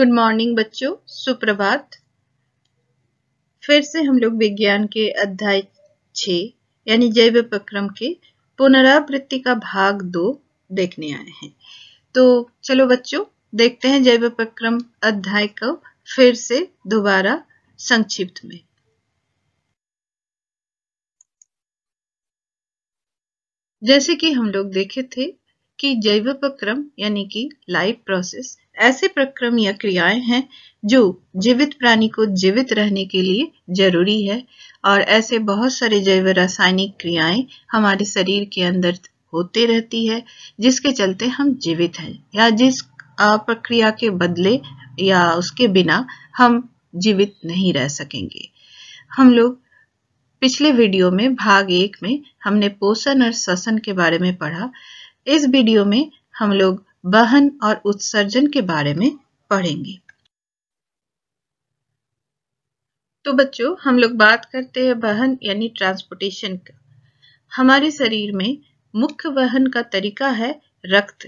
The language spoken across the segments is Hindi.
गुड मॉर्निंग बच्चों सुप्रभात फिर से हम लोग विज्ञान के अध्याय छ यानी जैव प्रक्रम के पुनरावृत्ति का भाग दो देखने आए हैं तो चलो बच्चों देखते हैं जैव प्रक्रम अध्याय को फिर से दोबारा संक्षिप्त में जैसे कि हम लोग देखे थे कि जैव प्रक्रम यानी कि लाइफ प्रोसेस ऐसे प्रक्रम या क्रियाएं हैं जो जीवित प्राणी को जीवित रहने के लिए जरूरी है और ऐसे बहुत सारे जैव रासायनिक क्रियाएं हमारे शरीर के अंदर होते रहती है जिसके चलते हम जीवित हैं या जिस प्रक्रिया के बदले या उसके बिना हम जीवित नहीं रह सकेंगे हम लोग पिछले वीडियो में भाग एक में हमने पोषण और श्वसन के बारे में पढ़ा इस वीडियो में हम लोग वहन और उत्सर्जन के बारे में पढ़ेंगे तो बच्चों हम लोग बात करते हैं वहन यानी ट्रांसपोर्टेशन का हमारे शरीर में मुख्य वहन का तरीका है रक्त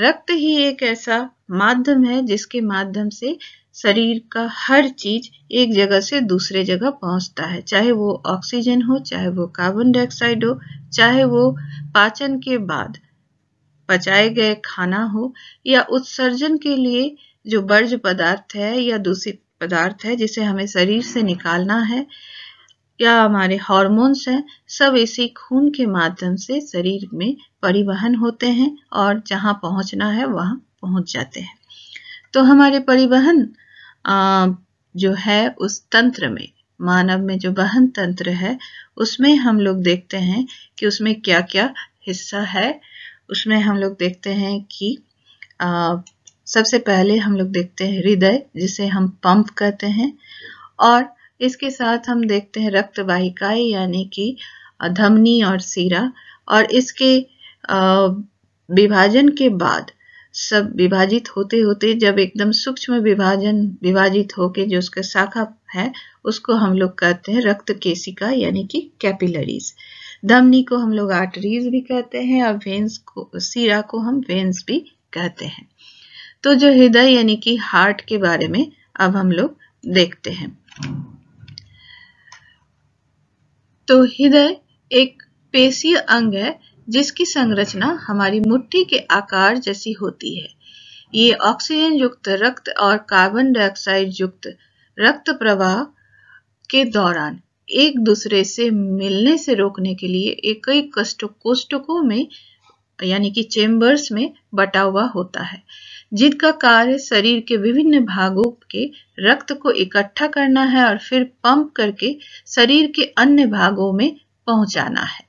रक्त ही एक ऐसा माध्यम है जिसके माध्यम से शरीर का हर चीज एक जगह से दूसरे जगह पहुंचता है चाहे वो ऑक्सीजन हो चाहे वो कार्बन डाइऑक्साइड हो चाहे वो पाचन के बाद पचाए गए खाना हो या उत्सर्जन के लिए जो बर्ज पदार्थ है या दूषित पदार्थ है जिसे हमें शरीर से निकालना है या हमारे हॉर्मोन्स हैं सब इसी खून के माध्यम से शरीर में परिवहन होते हैं और जहाँ पहुंचना है वहां पहुंच जाते हैं तो हमारे परिवहन जो है उस तंत्र में मानव में जो वहन तंत्र है उसमें हम लोग देखते हैं कि उसमें क्या क्या हिस्सा है उसमें हम लोग देखते हैं कि आ, सबसे पहले हम लोग देखते हैं हृदय जिसे हम पंप कहते हैं और इसके साथ हम देखते हैं रक्त वाहिकाएं यानी कि धमनी और सीरा और इसके विभाजन के बाद सब विभाजित होते होते जब एकदम सूक्ष्म विभाजन विभाजित होके जो उसका शाखा है उसको हम लोग कहते हैं रक्त केसिका यानी कि कैपिलरीज धमनी को हम लोग आर्टरीज भी कहते हैं और वेन्स को सीरा को हम वेन्स भी कहते हैं तो जो हृदय यानी कि हार्ट के बारे में अब हम लोग देखते हैं तो हृदय एक पेशीय अंग है जिसकी संरचना हमारी मुट्ठी के आकार जैसी होती है ये ऑक्सीजन युक्त रक्त और कार्बन डाइऑक्साइड युक्त रक्त प्रवाह के दौरान एक दूसरे से मिलने से रोकने के लिए एक कई कष्ट कोष्टकों में यानी कि चेम्बर्स में बटा हुआ होता है जिनका कार्य शरीर के विभिन्न भागों के रक्त को इकट्ठा करना है और फिर पंप करके शरीर के अन्य भागों में पहुंचाना है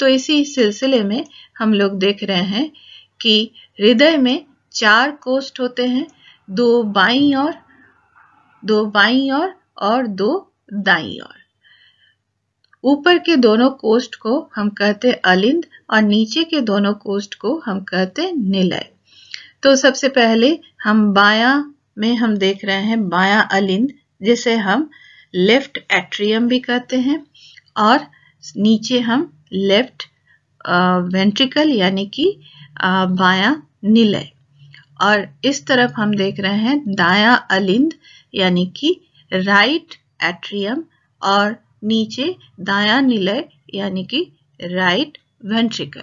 तो इसी सिलसिले में हम लोग देख रहे हैं कि हृदय में चार कोष्ठ होते हैं दो बाई और दो बाई और और दो दाई और ऊपर के दोनों कोष्ट को हम कहते हैं अलिंद और नीचे के दोनों कोष्ट को हम कहते हैं निलय तो सबसे पहले हम बाया में हम देख रहे हैं बाया अलिंद जिसे हम लेफ्ट एट्रियम भी कहते हैं और नीचे हम लेफ्ट वेंट्रिकल यानी कि बाया निलय और इस तरफ हम देख रहे हैं दाया अलिंद यानी कि राइट एट्रियम और नीचे दाया निलय यानी कि राइट वेंट्रिकल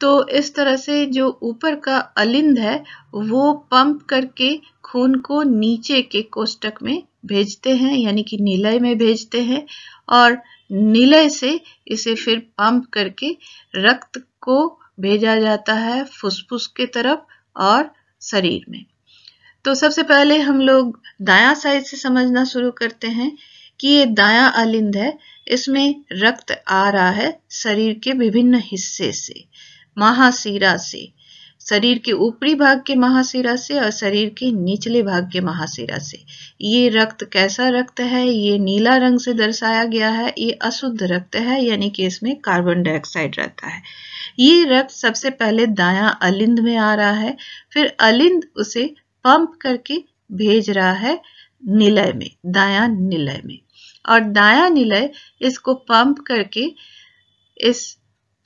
तो इस तरह से जो ऊपर का अलिंद है वो पंप करके खून को नीचे के कोष्टक में भेजते हैं यानी कि निलय में भेजते हैं और निलय से इसे फिर पंप करके रक्त को भेजा जाता है फुसफुस के तरफ और शरीर में तो सबसे पहले हम लोग दाया साइड से समझना शुरू करते हैं कि ये दाया अलिंद है इसमें रक्त आ रहा है शरीर के विभिन्न हिस्से से महाशिरा से शरीर के ऊपरी भाग के महाशिरा से और शरीर के निचले भाग के महाशिरा से ये रक्त कैसा रक्त है ये नीला रंग से दर्शाया गया है ये अशुद्ध रक्त है यानी कि इसमें कार्बन डाइऑक्साइड रहता है ये रक्त सबसे पहले दाया अलिंद में आ रहा है फिर अलिंद उसे पंप करके भेज रहा है निलय में दाया निलय में और दाया निलय इसको पंप करके इस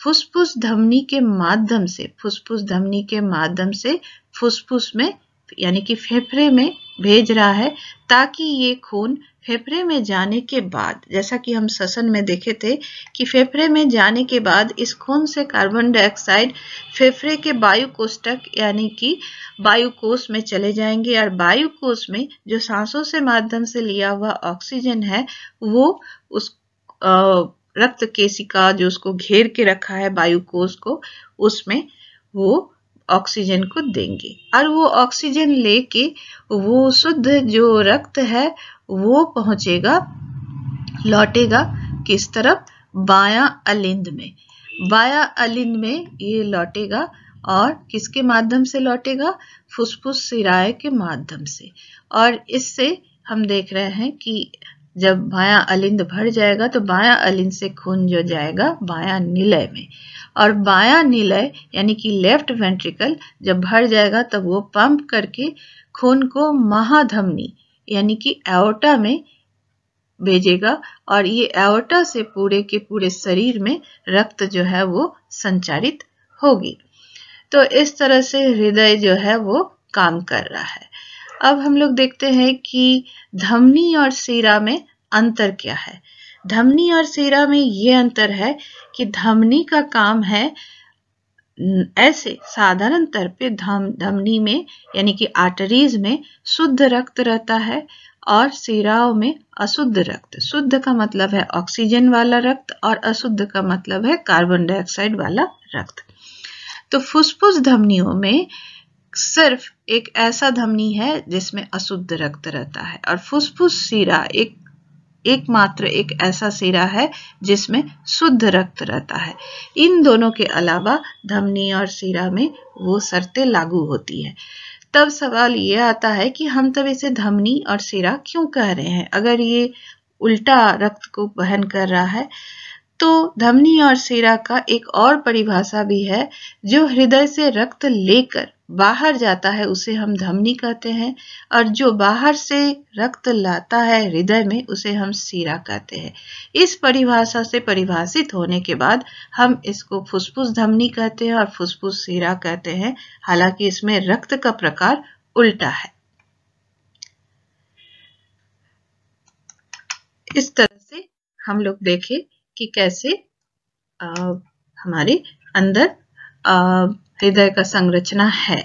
फुसफुस धमनी के माध्यम से फुसफुस धमनी के माध्यम से फुसफुस में यानी कि फेफड़े में भेज रहा है ताकि ये खून फेफड़े में जाने के बाद जैसा कि हम ससन में देखे थे कि फेफड़े में जाने के बाद इस खून से कार्बन डाइऑक्साइड फेफड़े के वायु कोष तक यानी कि वायु कोष में चले जाएंगे और वायु कोष में जो सांसों से माध्यम से लिया हुआ ऑक्सीजन है वो उस रक्त केशिका जो उसको घेर के रखा है वायु कोष को उसमें वो ऑक्सीजन को देंगे और वो ऑक्सीजन लेके वो शुद्ध जो रक्त है वो पहुंचेगा लौटेगा किस तरफ बाया अलिंद में बाया अलिंद में ये लौटेगा और किसके माध्यम से लौटेगा फुसफुस सिराय के माध्यम से और इससे हम देख रहे हैं कि जब बाया अलिंद भर जाएगा तो बाया अलिंद से खून जो जाएगा बाया निलय में और बाया निलय यानी कि लेफ्ट वेंट्रिकल जब भर जाएगा तब वो पंप करके खून को महाधमनी यानी कि एओटा में भेजेगा और ये एओटा से पूरे के पूरे शरीर में रक्त जो है वो संचारित होगी तो इस तरह से हृदय जो है वो काम कर रहा है अब हम लोग देखते हैं कि धमनी और सीरा में अंतर क्या है धमनी और सीरा में ये अंतर है कि धमनी का काम है ऐसे साधारण तौर पे धम धमनी में यानी कि आर्टरीज में शुद्ध रक्त रहता है और सिराओं में अशुद्ध रक्त शुद्ध का मतलब है ऑक्सीजन वाला रक्त और अशुद्ध का मतलब है कार्बन डाइऑक्साइड वाला रक्त तो फुसफुस धमनियों में सिर्फ एक ऐसा धमनी है जिसमें अशुद्ध रक्त रहता है और फुसफुस सिरा एक एकमात्र एक ऐसा सिरा है जिसमें शुद्ध रक्त रहता है इन दोनों के अलावा धमनी और सिरा में वो शर्तें लागू होती है तब सवाल ये आता है कि हम तब इसे धमनी और सिरा क्यों कह रहे हैं अगर ये उल्टा रक्त को बहन कर रहा है तो धमनी और सिरा का एक और परिभाषा भी है जो हृदय से रक्त लेकर बाहर जाता है उसे हम धमनी कहते हैं और जो बाहर से रक्त लाता है हृदय में उसे हम सिरा कहते हैं इस परिभाषा से परिभाषित होने के बाद हम इसको फुसफुस धमनी कहते हैं और फुसफुस सीरा कहते हैं हालांकि इसमें रक्त का प्रकार उल्टा है इस तरह से हम लोग देखें कि कैसे आ, हमारे अंदर हृदय का संरचना है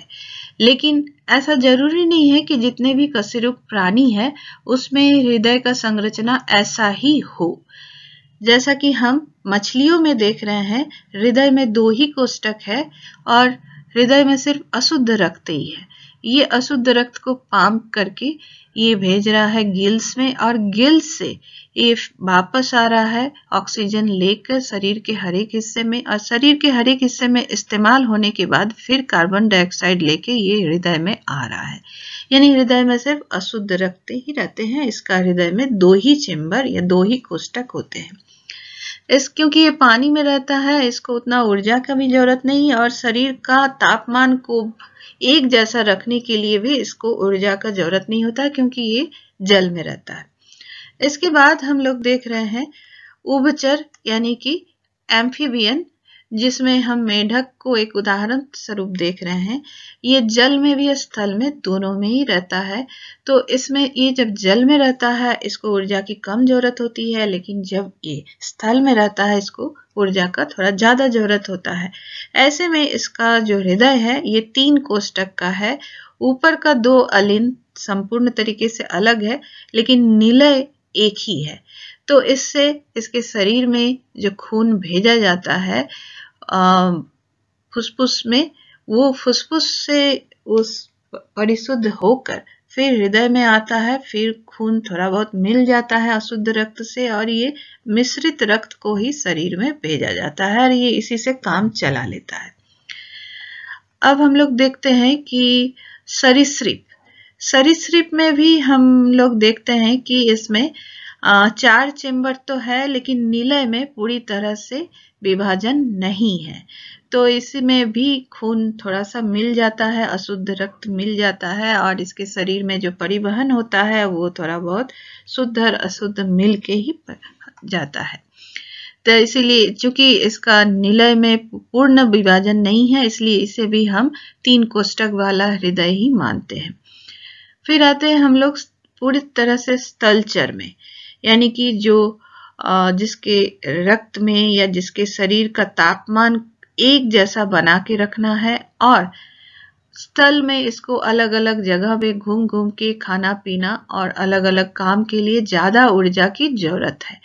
लेकिन ऐसा जरूरी नहीं है कि जितने भी कशेरुक प्राणी है उसमें हृदय का संरचना ऐसा ही हो जैसा कि हम मछलियों में देख रहे हैं हृदय में दो ही कोष्टक है और हृदय में सिर्फ अशुद्ध रक्त ही है ये अशुद्ध रक्त को पाम करके ये भेज रहा है गिल्स में और गिल्स से ये वापस आ रहा है ऑक्सीजन लेकर शरीर के हर एक हिस्से में और शरीर के हर एक हिस्से में इस्तेमाल होने के बाद फिर कार्बन डाइऑक्साइड लेके ये हृदय में आ रहा है यानी हृदय में सिर्फ अशुद्ध रक्त ही रहते हैं इसका हृदय में दो ही चेम्बर या दो ही कोष्टक होते हैं इस क्योंकि ये पानी में रहता है इसको उतना ऊर्जा का भी जरूरत नहीं है और शरीर का तापमान को एक जैसा रखने के लिए भी इसको ऊर्जा का जरूरत नहीं होता क्योंकि ये जल में रहता है इसके बाद हम लोग देख रहे हैं उबचर यानी कि एम्फीबियन जिसमें हम मेढक को एक उदाहरण स्वरूप देख रहे हैं ये जल में भी स्थल में दोनों में ही रहता है तो इसमें ये जब जल में रहता है इसको ऊर्जा की कम जरूरत होती है लेकिन जब ये स्थल में रहता है इसको ऊर्जा का थोड़ा ज्यादा जरूरत होता है ऐसे में इसका जो हृदय है ये तीन कोष्टक का है ऊपर का दो अलिन संपूर्ण तरीके से अलग है लेकिन निलय एक ही है तो इससे इसके शरीर में जो खून भेजा जाता है फुसफुस में वो फुसफुस से उस परिशुद्ध होकर फिर हृदय में आता है फिर खून थोड़ा बहुत मिल जाता है अशुद्ध रक्त से और ये मिश्रित रक्त को ही शरीर में भेजा जाता है और ये इसी से काम चला लेता है अब हम लोग देखते हैं कि सरिसप सरिसप में भी हम लोग देखते हैं कि इसमें चार चेम्बर तो है लेकिन निलय में पूरी तरह से विभाजन नहीं है तो इसमें भी खून थोड़ा सा मिल जाता है अशुद्ध रक्त मिल जाता है और इसके शरीर में जो परिवहन होता है वो थोड़ा बहुत शुद्ध और अशुद्ध मिल के ही जाता है तो इसीलिए चूंकि इसका निलय में पूर्ण विभाजन नहीं है इसलिए इसे भी हम तीन कोष्टक वाला हृदय ही मानते हैं फिर आते हैं हम लोग पूरी तरह से स्थलचर में यानी कि जो जिसके रक्त में या जिसके शरीर का तापमान एक जैसा बना के रखना है और स्थल में इसको अलग अलग जगह पे घूम घूम के खाना पीना और अलग अलग काम के लिए ज्यादा ऊर्जा की जरूरत है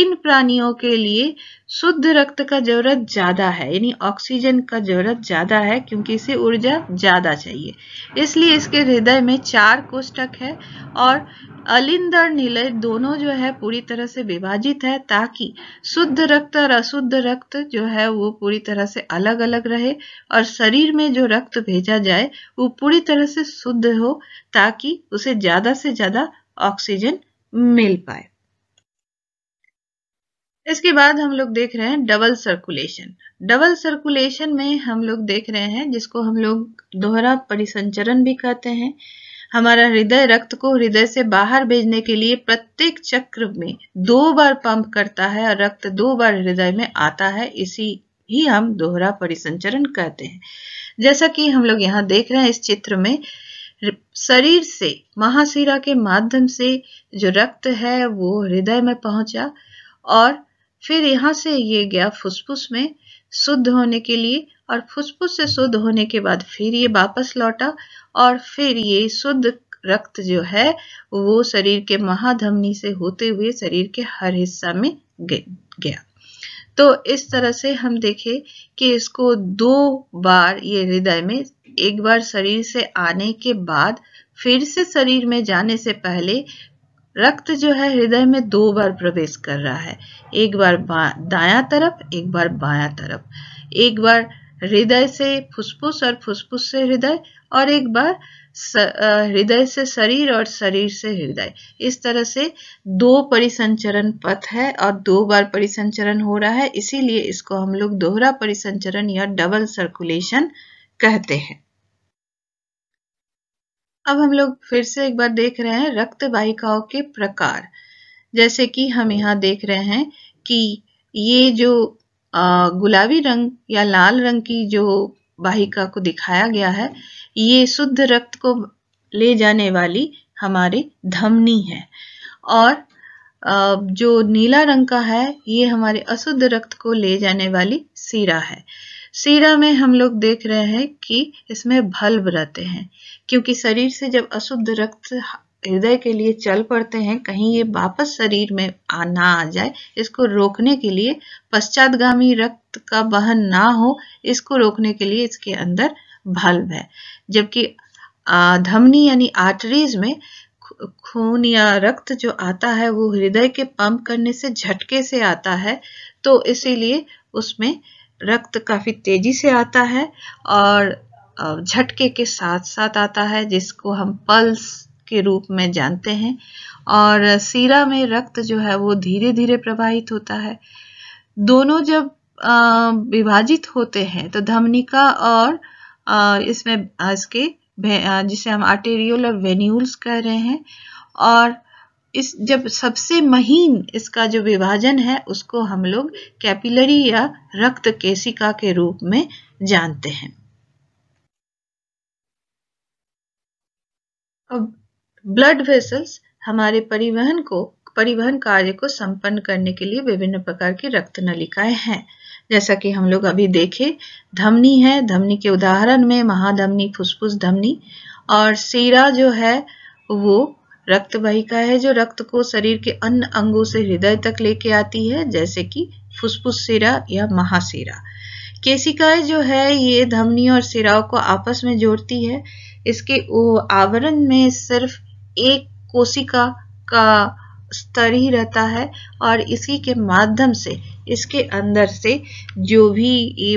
इन प्राणियों के लिए शुद्ध रक्त का जरूरत ज्यादा है यानी ऑक्सीजन का जरूरत ज्यादा है क्योंकि इसे ऊर्जा ज्यादा चाहिए इसलिए इसके हृदय में चार कोष्टक है और अलिंद और निलय दोनों जो है पूरी तरह से विभाजित है ताकि शुद्ध रक्त और अशुद्ध रक्त जो है वो पूरी तरह से अलग अलग रहे और शरीर में जो रक्त भेजा जाए वो पूरी तरह से शुद्ध हो ताकि उसे ज्यादा से ज्यादा ऑक्सीजन मिल पाए इसके बाद हम लोग देख रहे हैं डबल सर्कुलेशन डबल सर्कुलेशन में हम लोग देख रहे हैं जिसको हम लोग दोहरा परिसंचरण भी कहते हैं हमारा हृदय रक्त को हृदय से बाहर भेजने के लिए प्रत्येक चक्र में दो बार पंप करता है और रक्त दो बार हृदय में आता है इसी ही हम दोहरा परिसंचरण कहते हैं जैसा कि हम लोग यहाँ देख रहे हैं इस चित्र में शरीर से महाशिरा के माध्यम से जो रक्त है वो हृदय में पहुंचा और फिर यहाँ से ये गया फुसफुस में शुद्ध होने के लिए और फुसफुस से शुद्ध होने के बाद फिर ये वापस लौटा और फिर ये शुद्ध रक्त जो है वो शरीर के महाधमनी से होते हुए शरीर के हर हिस्सा में गया तो इस तरह से हम देखें कि इसको दो बार ये हृदय में एक बार शरीर से आने के बाद फिर से शरीर में जाने से पहले रक्त जो है हृदय में दो बार प्रवेश कर रहा है एक बार दाया तरफ एक बार बाया तरफ एक बार हृदय से फुसफुस और फुसफुस से हृदय और एक बार हृदय से शरीर और शरीर से हृदय इस तरह से दो परिसंचरण पथ है और दो बार परिसंचरण हो रहा है इसीलिए इसको हम लोग दोहरा परिसंचरण या डबल सर्कुलेशन कहते हैं अब हम लोग फिर से एक बार देख रहे हैं रक्त वाहिकाओं के प्रकार जैसे कि हम यहाँ देख रहे हैं कि ये जो गुलाबी रंग या लाल रंग की जो वाहिका को दिखाया गया है ये शुद्ध रक्त को ले जाने वाली हमारी धमनी है और जो नीला रंग का है ये हमारे अशुद्ध रक्त को ले जाने वाली सीरा है सीरा में हम लोग देख रहे हैं कि इसमें भल्ब रहते हैं क्योंकि शरीर से जब अशुद्ध रक्त हृदय के लिए चल पड़ते हैं कहीं ये वापस शरीर में आ ना आ जाए इसको रोकने के लिए पश्चातगामी रक्त का बहन ना हो इसको रोकने के लिए इसके अंदर भल्ब है जबकि धमनी यानी आर्टरीज में खून या रक्त जो आता है वो हृदय के पंप करने से झटके से आता है तो इसीलिए उसमें रक्त काफ़ी तेज़ी से आता है और झटके के साथ साथ आता है जिसको हम पल्स के रूप में जानते हैं और सीरा में रक्त जो है वो धीरे धीरे प्रवाहित होता है दोनों जब विभाजित होते हैं तो धमनिका और इसमें इसके जिसे हम आर्टेरियल और वेन्यूल्स कह रहे हैं और इस जब सबसे महीन इसका जो विभाजन है उसको हम लोग कैपिलरी या रक्त केशिका के रूप में जानते हैं अब ब्लड वेसल्स हमारे परिवहन को परिवहन कार्य को संपन्न करने के लिए विभिन्न प्रकार की रक्त नलिकाएं हैं जैसा कि हम लोग अभी देखे धमनी है धमनी के उदाहरण में महाधमनी फुसफुस धमनी और सीरा जो है वो रक्त वाहिका है जो रक्त को शरीर के अन्य अंगों से हृदय तक लेके आती है जैसे कि फुसफुस सिरा या महासिरा केशिकाएं जो है ये धमनी और सिराओं को आपस में जोड़ती है इसके आवरण में सिर्फ एक कोशिका का स्तर ही रहता है और इसी के माध्यम से इसके अंदर से जो भी ये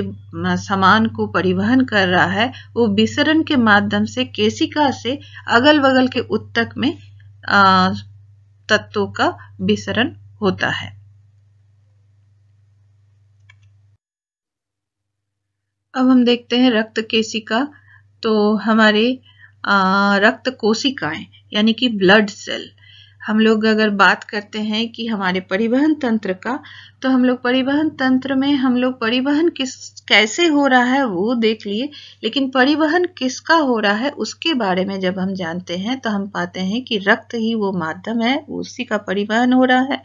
सामान को परिवहन कर रहा है वो विसरण के माध्यम से केशिका से अगल बगल के उत्तक में तत्वों का विसरण होता है अब हम देखते हैं रक्त केशिका तो हमारे रक्त कोशिकाएं यानी कि ब्लड सेल हम लोग अगर बात करते हैं कि हमारे परिवहन तंत्र का तो हम लोग परिवहन तंत्र में हम लोग परिवहन किस कैसे हो रहा है वो देख लिए लेकिन परिवहन किसका हो रहा है उसके बारे में जब हम जानते हैं तो हम पाते हैं कि रक्त ही वो माध्यम है उसी का परिवहन हो रहा है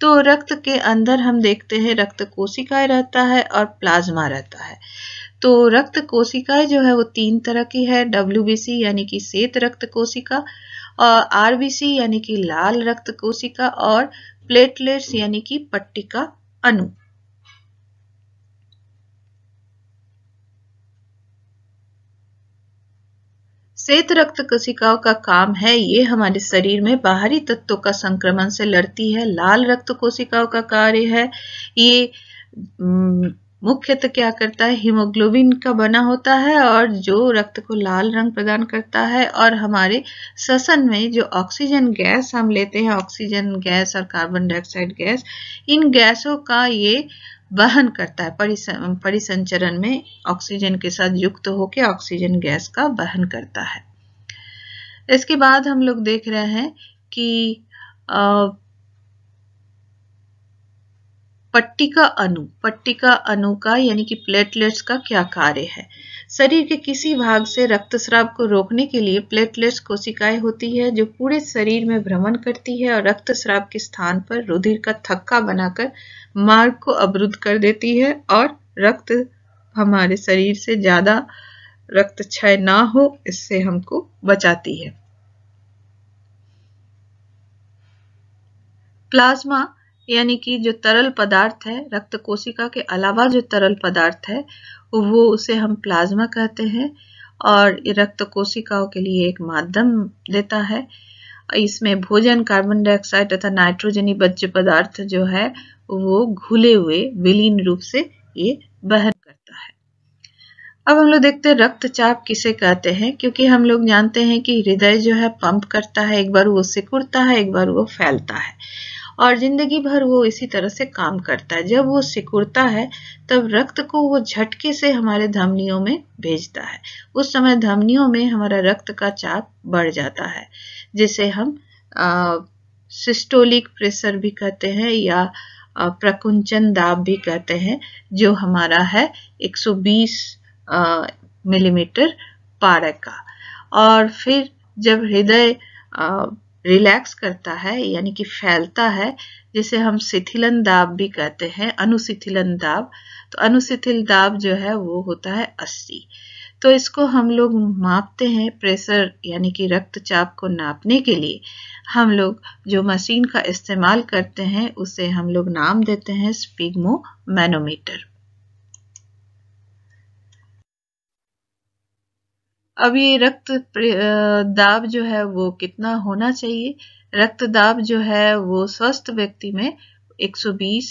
तो रक्त के अंदर हम देखते हैं रक्त कोशिकाएं रहता है और प्लाज्मा रहता है तो रक्त कोशिकाएं जो है वो तीन तरह की है डब्ल्यू यानी कि श्वेत रक्त कोशिका और आरबीसी यानी कि लाल रक्त कोशिका और प्लेटलेट्स यानी कि पट्टिका अणु श्वेत रक्त कोशिकाओं का काम है ये हमारे शरीर में बाहरी तत्वों का संक्रमण से लड़ती है लाल रक्त कोशिकाओं का कार्य है ये मुख्यतः क्या करता है हीमोग्लोबिन का बना होता है और जो रक्त को लाल रंग प्रदान करता है और हमारे ससन में जो ऑक्सीजन गैस हम लेते हैं ऑक्सीजन गैस और कार्बन डाइऑक्साइड गैस इन गैसों का ये वहन करता है परिसंचरण में ऑक्सीजन के साथ युक्त होकर ऑक्सीजन गैस का वहन करता है इसके बाद हम लोग देख रहे हैं कि आ, पट्टिका अनु पट्टिका अनु का यानी कि प्लेटलेट्स का क्या कार्य है शरीर के किसी भाग से रक्तस्राव को रोकने के लिए प्लेटलेट्स कोशिकाएं होती है जो पूरे शरीर में भ्रमण करती है और रक्तस्राव के स्थान पर रुधिर का थक्का बनाकर मार्ग को अवरुद्ध कर देती है और रक्त हमारे शरीर से ज्यादा रक्त क्षय ना हो इससे हमको बचाती है प्लाज्मा यानी कि जो तरल पदार्थ है रक्त कोशिका के अलावा जो तरल पदार्थ है वो उसे हम प्लाज्मा कहते हैं और रक्त कोशिकाओं के लिए एक माध्यम देता है इसमें भोजन कार्बन डाइऑक्साइड तथा नाइट्रोजनी बच्चे पदार्थ जो है वो घुले हुए विलीन रूप से ये बहन करता है अब हम लोग देखते हैं रक्तचाप किसे कहते हैं क्योंकि हम लोग जानते हैं कि हृदय जो है पंप करता है एक बार वो सिकुड़ता है एक बार वो फैलता है और जिंदगी भर वो इसी तरह से काम करता है जब वो सिकुड़ता है तब रक्त को वो झटके से हमारे धमनियों में भेजता है उस समय धमनियों में हमारा रक्त का चाप बढ़ जाता है जिसे हम सिस्टोलिक प्रेशर भी कहते हैं या प्रकुंचन दाब भी कहते हैं जो हमारा है 120 मिलीमीटर पारक का और फिर जब हृदय रिलैक्स करता है यानी कि फैलता है जिसे हम शिथिलन दाब भी कहते हैं अनुशिथिलन दाब तो अनुशिथिल दाब जो है वो होता है 80 तो इसको हम लोग मापते हैं प्रेशर यानी कि रक्तचाप को नापने के लिए हम लोग जो मशीन का इस्तेमाल करते हैं उसे हम लोग नाम देते हैं स्पिग्मो मैनोमीटर अब ये रक्त दाब जो है वो कितना होना चाहिए रक्त दाब जो है वो स्वस्थ व्यक्ति में 120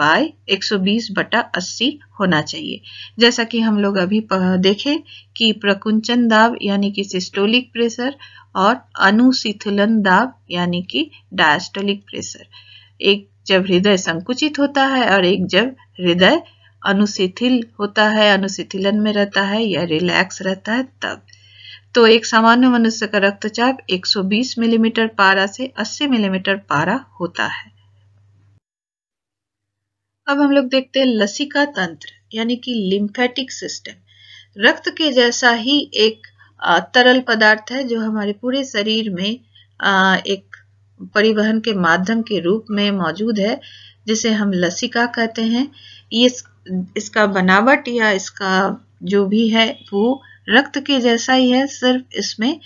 बाय 120 बटा 80 होना चाहिए जैसा कि हम लोग अभी देखें कि प्रकुंचन दाब यानी कि सिस्टोलिक प्रेशर और अनुशीथलन दाब यानी कि डायस्टोलिक प्रेशर एक जब हृदय संकुचित होता है और एक जब हृदय अनुशिथिल होता है अनुशिथिलन में रहता है या रिलैक्स रहता है तब तो एक सामान्य मनुष्य का रक्तचाप 120 मिलीमीटर पारा से 80 मिलीमीटर पारा होता है अब हम लोग देखते हैं लसिका तंत्र यानी कि लिम्फेटिक सिस्टम रक्त के जैसा ही एक तरल पदार्थ है जो हमारे पूरे शरीर में एक परिवहन के माध्यम के रूप में मौजूद है जिसे हम लसिका कहते हैं ये इसका बनावट या इसका जो भी है वो रक्त के जैसा ही है सिर्फ इसमें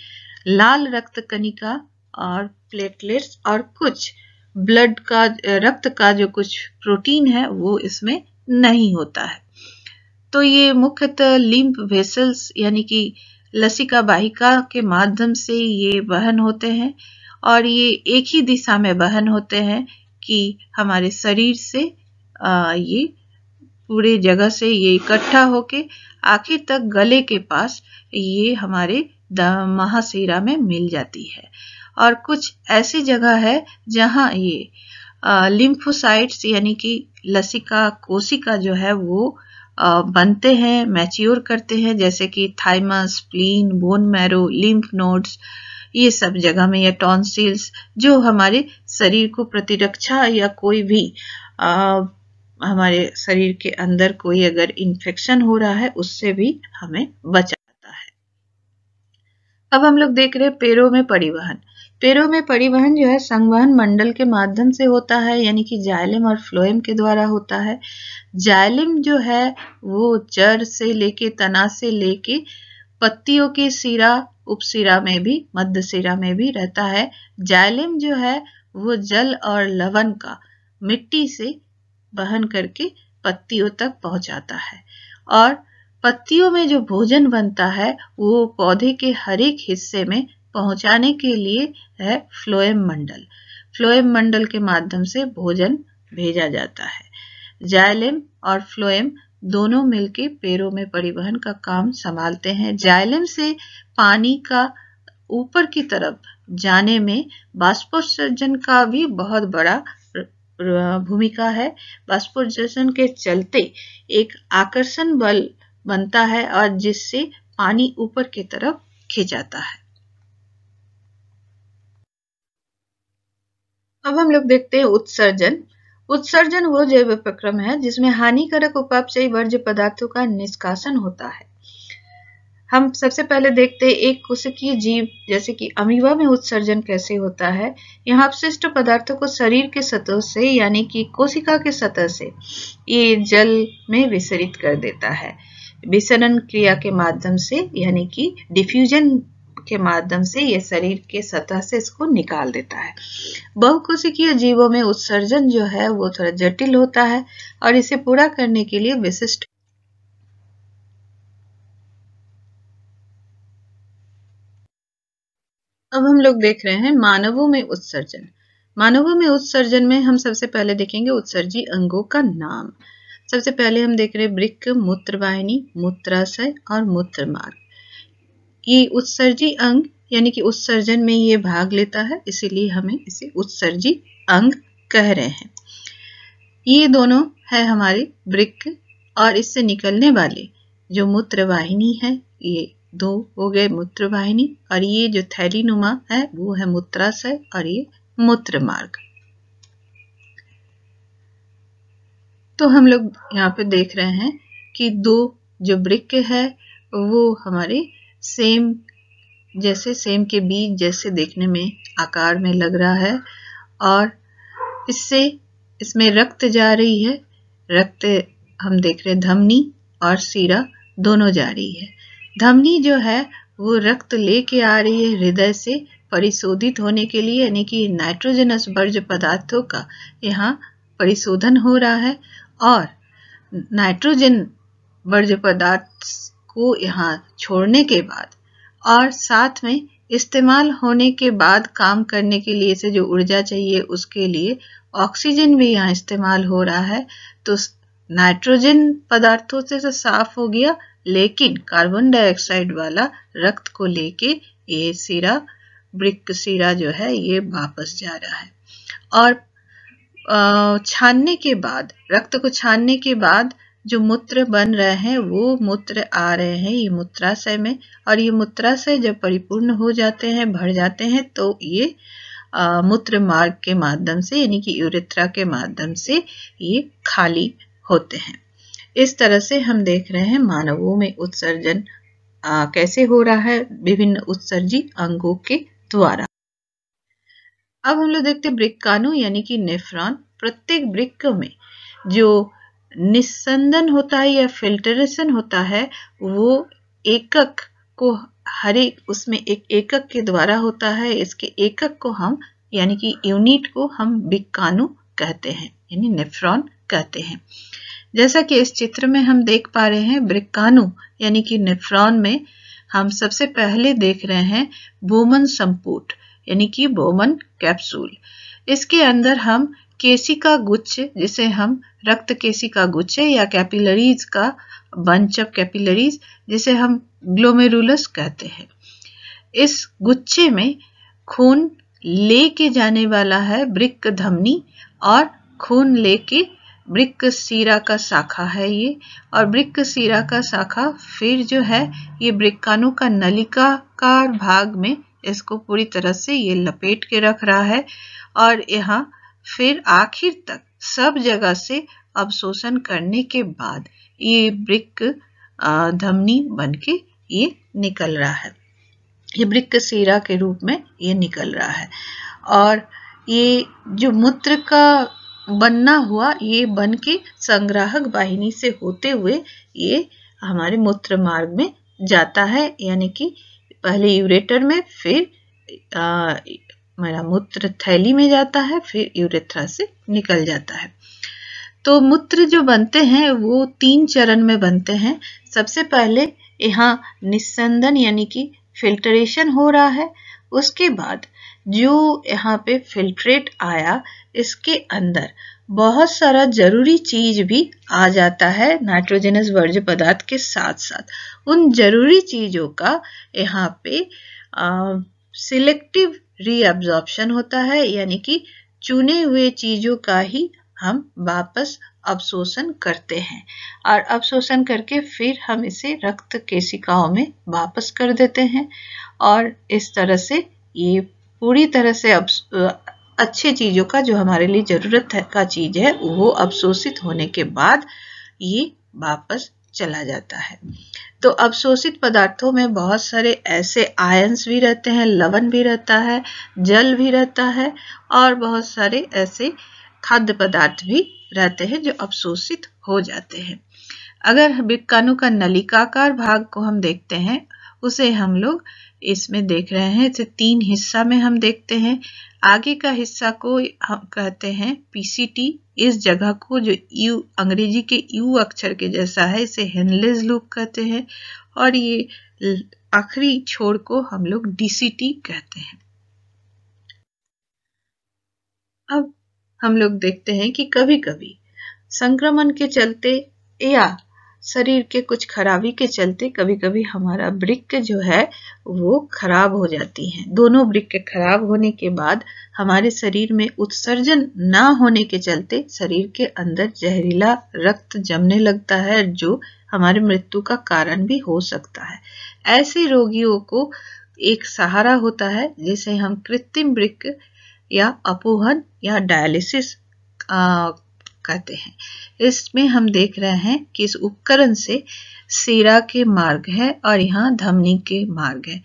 लाल रक्त कणिका और प्लेटलेट्स और कुछ ब्लड का रक्त का जो कुछ प्रोटीन है वो इसमें नहीं होता है तो ये मुख्यतः लिम्फ वेसल्स यानी कि लसिका बाहिका के माध्यम से ये वहन होते हैं और ये एक ही दिशा में वहन होते हैं कि हमारे शरीर से ये पूरे जगह से ये इकट्ठा होके आखिर तक गले के पास ये हमारे महाशिरा में मिल जाती है और कुछ ऐसी जगह है जहाँ ये लिम्फोसाइट्स यानी कि लसिका कोशिका जो है वो आ, बनते हैं मैच्योर करते हैं जैसे कि thymus spleen bone marrow lymph nodes ये सब जगह में या टॉन्सिल्स जो हमारे शरीर को प्रतिरक्षा या कोई भी आ, हमारे शरीर के अंदर कोई अगर इन्फेक्शन हो रहा है उससे भी हमें बचाता है अब हम लोग देख रहे हैं पेड़ों में परिवहन पेड़ों में परिवहन जो है संवहन मंडल के माध्यम से होता है यानी कि जायलिम और फ्लोएम के द्वारा होता है जायलिम जो है वो जड़ से लेके तना से लेके पत्तियों के सिरा उपसिरा में भी मध्य सिरा में भी रहता है जायलिम जो है वो जल और लवण का मिट्टी से बहन करके पत्तियों तक पहुंचाता है और पत्तियों में जो भोजन बनता है वो पौधे के हर एक हिस्से में पहुंचाने के लिए है फ्लोएम मंडल फ्लोएम मंडल के माध्यम से भोजन भेजा जाता है जायलेम और फ्लोएम दोनों मिलके पेड़ों में परिवहन का काम संभालते हैं जायलेम से पानी का ऊपर की तरफ जाने में बाष्पोत्सर्जन का भी बहुत बड़ा भूमिका है बाष्पोजन के चलते एक आकर्षण बल बनता है और जिससे पानी ऊपर की तरफ खिंचाता है अब हम लोग देखते हैं उत्सर्जन उत्सर्जन वो जैव प्रक्रम है जिसमें हानिकारक उपापचयी वर्ज्य पदार्थों का निष्कासन होता है हम सबसे पहले देखते हैं एक कोशिकीय जीव जैसे कि अमीबा में उत्सर्जन कैसे होता है यहाँ अपशिष्ट पदार्थों को शरीर के सतह से यानी कि कोशिका के सतह से ये जल में विसरित कर देता है विसरण क्रिया के माध्यम से यानी कि डिफ्यूजन के माध्यम से ये शरीर के सतह से इसको निकाल देता है बहुकोशिकीय जीवों में उत्सर्जन जो है वो थोड़ा जटिल होता है और इसे पूरा करने के लिए विशिष्ट अब हम लोग देख रहे हैं मानवों में उत्सर्जन मानवों में उत्सर्जन में हम सबसे पहले देखेंगे उत्सर्जी अंगों का नाम सबसे पहले हम देख रहे हैं मूत्र वाहिनी मूत्राशय और मूत्र मार्ग ये उत्सर्जी अंग यानी कि उत्सर्जन में ये भाग लेता है इसीलिए हमें इसे उत्सर्जी अंग कह रहे हैं ये दोनों है हमारे ब्रिक और इससे निकलने वाले जो मूत्रवाहिनी है ये दो हो गए मूत्र वाहिनी और ये जो थैली नुमा है वो है मूत्राशय और ये मूत्र मार्ग तो हम लोग यहाँ पे देख रहे हैं कि दो जो ब्रिक है वो हमारे सेम जैसे सेम के बीज जैसे देखने में आकार में लग रहा है और इससे इसमें रक्त जा रही है रक्त हम देख रहे हैं धमनी और सीरा दोनों जा रही है धमनी जो है वो रक्त लेके आ रही है हृदय से परिशोधित होने के लिए यानी कि नाइट्रोजनस वर्ज पदार्थों का यहाँ परिशोधन हो रहा है और नाइट्रोजन वर्ज पदार्थ को यहाँ छोड़ने के बाद और साथ में इस्तेमाल होने के बाद काम करने के लिए से जो ऊर्जा चाहिए उसके लिए ऑक्सीजन भी यहाँ इस्तेमाल हो रहा है तो नाइट्रोजन पदार्थों से तो साफ हो गया लेकिन कार्बन डाइऑक्साइड वाला रक्त को लेके ये सिरा ब्रिक सिरा जो है ये वापस जा रहा है और छानने के बाद रक्त को छानने के बाद जो मूत्र बन रहे हैं वो मूत्र आ रहे हैं ये मूत्राशय में और ये मूत्राशय जब परिपूर्ण हो जाते हैं भर जाते हैं तो ये मूत्र मार्ग के माध्यम से यानी कि यूरेथ्रा के माध्यम से ये खाली होते हैं इस तरह से हम देख रहे हैं मानवों में उत्सर्जन आ, कैसे हो रहा है विभिन्न उत्सर्जी अंगों के द्वारा अब हम लोग देखते हैं ब्रिक्काणु यानी कि नेफ्रॉन प्रत्येक ब्रिक में जो निस्संदन होता है या फिल्टरेशन होता है वो एकक को हर एक उसमें एक एकक के द्वारा होता है इसके एकक को हम यानी कि यूनिट को हम बिक्काणु कहते हैं यानी नेफ्रॉन कहते हैं जैसा कि इस चित्र में हम देख पा रहे हैं ब्रिकानु यानी कि नेफ्रॉन में हम सबसे पहले देख रहे हैं बोमन संपूट यानी कि बोमन कैप्सूल इसके अंदर हम केसी का गुच्छ जिसे हम रक्त केसी का गुच्छ या कैपिलरीज का बंच ऑफ कैपिलरीज जिसे हम ग्लोमेरुलस कहते हैं इस गुच्छे में खून ले के जाने वाला है ब्रिक धमनी और खून लेके ब्रिक सीरा का शाखा है ये और ब्रिक सीरा का शाखा फिर जो है ये ब्रिकानु का नलिका का भाग में इसको पूरी तरह से ये लपेट के रख रहा है और यहाँ फिर आखिर तक सब जगह से अवशोषण करने के बाद ये ब्रिक धमनी बन के ये निकल रहा है ये ब्रिक सीरा के रूप में ये निकल रहा है और ये जो मूत्र का बनना हुआ ये बन के संग्राहक वाहिनी से होते हुए ये हमारे मूत्र मार्ग में जाता है यानी कि पहले यूरेटर में फिर मेरा मूत्र थैली में जाता है फिर यूरेथ्रा से निकल जाता है तो मूत्र जो बनते हैं वो तीन चरण में बनते हैं सबसे पहले यहाँ निस्संदन यानी कि फिल्टरेशन हो रहा है उसके बाद जो यहाँ पे फिल्ट्रेट आया इसके अंदर बहुत सारा जरूरी चीज भी आ जाता है नाइट्रोजनस वर्ज्य पदार्थ के साथ साथ उन जरूरी चीजों का यहाँ पे सिलेक्टिव रीअब्जॉर्प्शन होता है यानी कि चुने हुए चीजों का ही हम वापस अवशोषण करते हैं और अवशोषण करके फिर हम इसे रक्त केशिकाओं में वापस कर देते हैं और इस तरह से ये पूरी तरह से अब अच्छे चीजों का जो हमारे लिए जरूरत है का चीज है वो अवशोषित होने के बाद ये वापस चला जाता है तो अवशोषित पदार्थों में बहुत सारे ऐसे आयंस भी रहते हैं लवण भी रहता है जल भी रहता है और बहुत सारे ऐसे खाद्य पदार्थ भी रहते हैं जो अवशोषित हो जाते हैं अगर विक्काणु का नलिकाकार भाग को हम देखते हैं उसे हम लोग इसमें देख रहे हैं इसे तीन हिस्सा में हम देखते हैं आगे का हिस्सा को कहते हैं पीसीटी इस जगह को जो यू अंग्रेजी के यू अक्षर के जैसा है इसे हेनलेस लूप कहते हैं और ये आखिरी छोर को हम लोग डीसीटी कहते हैं अब हम लोग देखते हैं कि कभी कभी संक्रमण के चलते या शरीर के कुछ खराबी के चलते कभी कभी हमारा ब्रिक जो है वो खराब हो जाती है दोनों ब्रिक के खराब होने के बाद हमारे शरीर में उत्सर्जन ना होने के चलते शरीर के अंदर जहरीला रक्त जमने लगता है जो हमारे मृत्यु का कारण भी हो सकता है ऐसे रोगियों को एक सहारा होता है जिसे हम कृत्रिम ब्रिक या अपोहन या डायलिसिस कहते हैं इसमें हम देख रहे हैं कि इस उपकरण से सीरा के मार्ग है और यहाँ धमनी के मार्ग है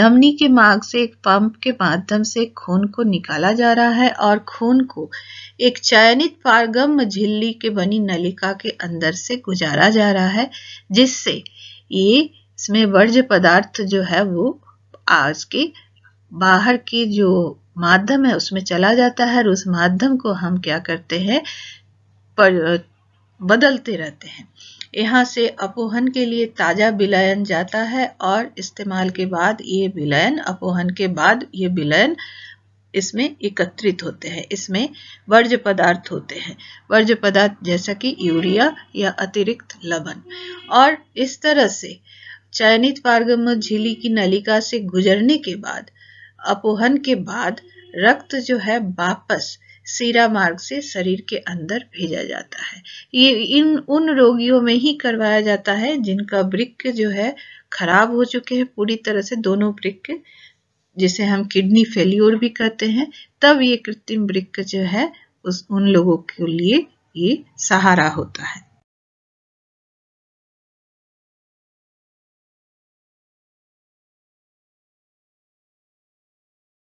धमनी के मार्ग से एक पंप के माध्यम से खून को निकाला जा रहा है और खून को एक चयनित पारगम झिल्ली के बनी नलिका के अंदर से गुजारा जा रहा है जिससे ये इसमें वर्ज पदार्थ जो है वो आज के बाहर की जो माध्यम है उसमें चला जाता है और उस माध्यम को हम क्या करते हैं पर बदलते रहते हैं यहाँ से अपोहन के लिए ताज़ा विलयन जाता है और इस्तेमाल के बाद ये विलयन अपोहन के बाद ये विलयन इसमें एकत्रित होते हैं इसमें वर्ज्य पदार्थ होते हैं वर्ज्य पदार्थ जैसा कि यूरिया या अतिरिक्त लवण और इस तरह से चयनित पारगम्य झीली की नलिका से गुजरने के बाद अपोहन के बाद रक्त जो है वापस सीरा मार्ग से शरीर के अंदर भेजा जाता है ये इन उन रोगियों में ही करवाया जाता है जिनका वृक्क जो है खराब हो चुके हैं पूरी तरह से दोनों वृक्क जिसे हम किडनी फेल्योर भी कहते हैं तब ये कृत्रिम वृक्क जो है उस उन लोगों के लिए ये सहारा होता है